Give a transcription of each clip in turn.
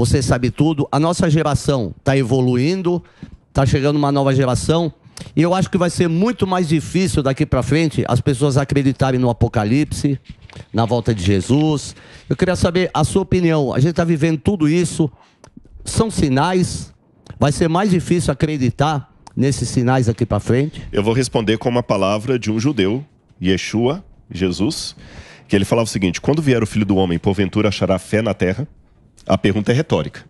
você sabe tudo. A nossa geração está evoluindo, está chegando uma nova geração. E eu acho que vai ser muito mais difícil daqui para frente as pessoas acreditarem no Apocalipse, na volta de Jesus. Eu queria saber a sua opinião. A gente está vivendo tudo isso. São sinais? Vai ser mais difícil acreditar nesses sinais daqui para frente? Eu vou responder com uma palavra de um judeu, Yeshua, Jesus, que ele falava o seguinte: Quando vier o filho do homem, porventura achará fé na terra? A pergunta é retórica.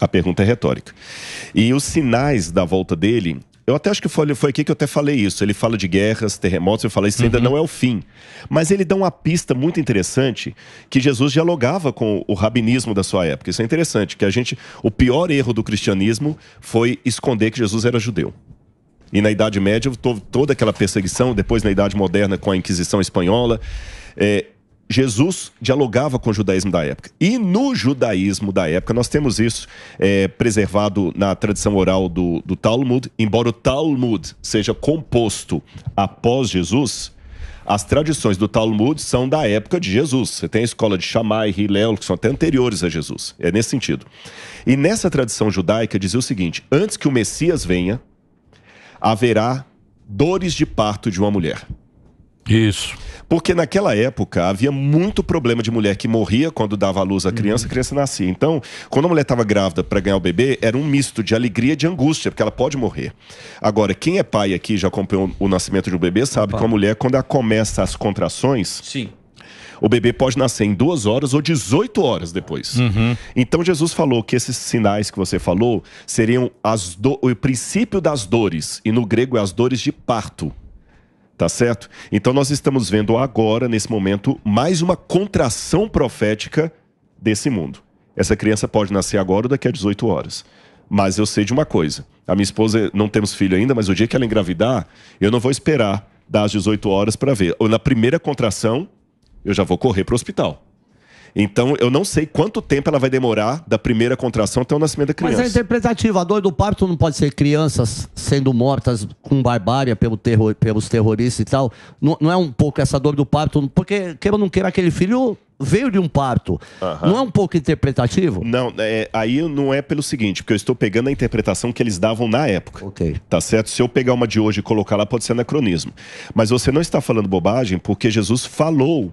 A pergunta é retórica. E os sinais da volta dele eu até acho que foi, foi, aqui que eu até falei isso. Ele fala de guerras, terremotos, eu falei, isso uhum. ainda não é o fim. Mas ele dá uma pista muito interessante que Jesus dialogava com o rabinismo da sua época. Isso é interessante, que a gente. O pior erro do cristianismo foi esconder que Jesus era judeu. E na Idade Média, toda aquela perseguição, depois na Idade Moderna com a Inquisição Espanhola. É, Jesus dialogava com o judaísmo da época. E no judaísmo da época, nós temos isso é, preservado na tradição oral do, do Talmud. Embora o Talmud seja composto após Jesus, as tradições do Talmud são da época de Jesus. Você tem a escola de Shammai e Hillel, que são até anteriores a Jesus. É nesse sentido. E nessa tradição judaica dizia o seguinte: antes que o Messias venha, haverá dores de parto de uma mulher. Isso. Porque naquela época havia muito problema de mulher que morria quando dava à luz a criança, a uhum. criança nascia. Então, quando a mulher estava grávida para ganhar o bebê, era um misto de alegria e de angústia, porque ela pode morrer. Agora, quem é pai aqui já acompanhou o nascimento de um bebê, sabe Opa. que a mulher, quando ela começa as contrações. Sim. O bebê pode nascer em duas horas ou 18 horas depois. Uhum. Então Jesus falou que esses sinais que você falou seriam do... o princípio das dores, e no grego é as dores de parto. Tá certo? Então nós estamos vendo agora, nesse momento, mais uma contração profética desse mundo. Essa criança pode nascer agora ou daqui a 18 horas. Mas eu sei de uma coisa: a minha esposa, não temos filho ainda, mas o dia que ela engravidar, eu não vou esperar das 18 horas para ver. Ou na primeira contração, eu já vou correr para o hospital. Então, eu não sei quanto tempo ela vai demorar da primeira contração até o nascimento da criança. Mas é interpretativo. A dor do parto não pode ser crianças sendo mortas com barbárie pelo terror, pelos terroristas e tal. Não, não é um pouco essa dor do parto? Porque, queira ou não queira, aquele filho veio de um parto. Uhum. Não é um pouco interpretativo? Não, é, aí não é pelo seguinte, porque eu estou pegando a interpretação que eles davam na época. Ok. Tá certo? Se eu pegar uma de hoje e colocar lá, pode ser anacronismo. Mas você não está falando bobagem, porque Jesus falou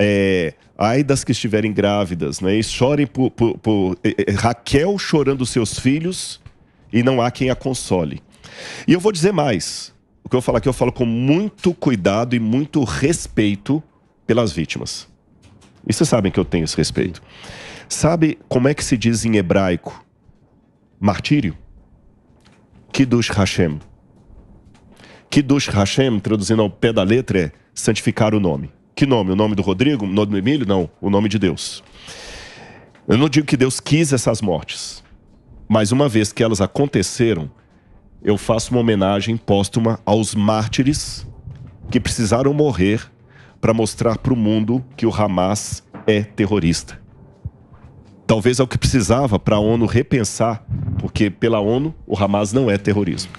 é, ai das que estiverem grávidas, né? E chorem por, por, por é, é, Raquel chorando seus filhos e não há quem a console. E eu vou dizer mais. O que eu falo aqui, eu falo com muito cuidado e muito respeito pelas vítimas. E vocês sabem que eu tenho esse respeito. Sabe como é que se diz em hebraico martírio? Kiddush Hashem. Kiddush Hashem, traduzindo ao pé da letra, é santificar o nome. Que nome? O nome do Rodrigo? O nome do Emílio? Não, o nome de Deus. Eu não digo que Deus quis essas mortes, mas uma vez que elas aconteceram, eu faço uma homenagem póstuma aos mártires que precisaram morrer para mostrar para o mundo que o Hamas é terrorista. Talvez é o que precisava para a ONU repensar, porque pela ONU o Hamas não é terrorismo.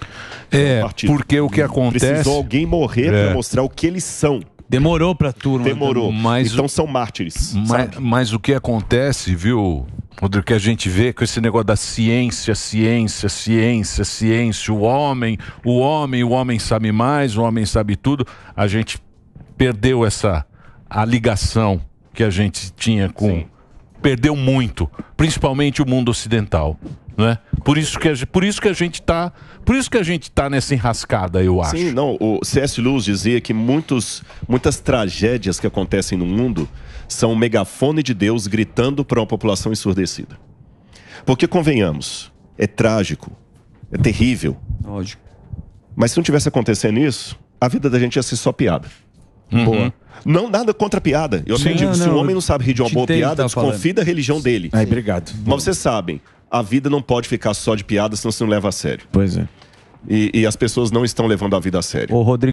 É, é um porque o que acontece. Precisou alguém morrer é. para mostrar o que eles são. Demorou para a turma. É? Demorou. Mas então o... são mártires. Mas, mas, o que acontece, viu, Rodrigo, que a gente vê com esse negócio da ciência, ciência, ciência, ciência, o homem, o homem, o homem sabe mais, o homem sabe tudo. A gente perdeu essa a ligação que a gente tinha com. Sim. Perdeu muito, principalmente o mundo ocidental. É? Por isso que a, por isso que a gente está por isso que a gente tá nessa enrascada, eu acho. Sim, não. O C.S. Lewis dizia que muitos, muitas tragédias que acontecem no mundo são o megafone de Deus gritando para uma população ensurdecida. Porque convenhamos, é trágico, é terrível. Lógico. Mas se não tivesse acontecendo isso, a vida da gente ia ser só piada. Uhum. Boa. Não, nada contra piada. Eu Sim, digo, não, se um homem não sabe rir de uma boa piada, tá desconfie na da religião dele. Aí, obrigado. Mas vocês sabem, a vida não pode ficar só de piada, senão você não leva a sério. Pois é. E, e as pessoas não estão levando a vida a sério. O Rodrigo.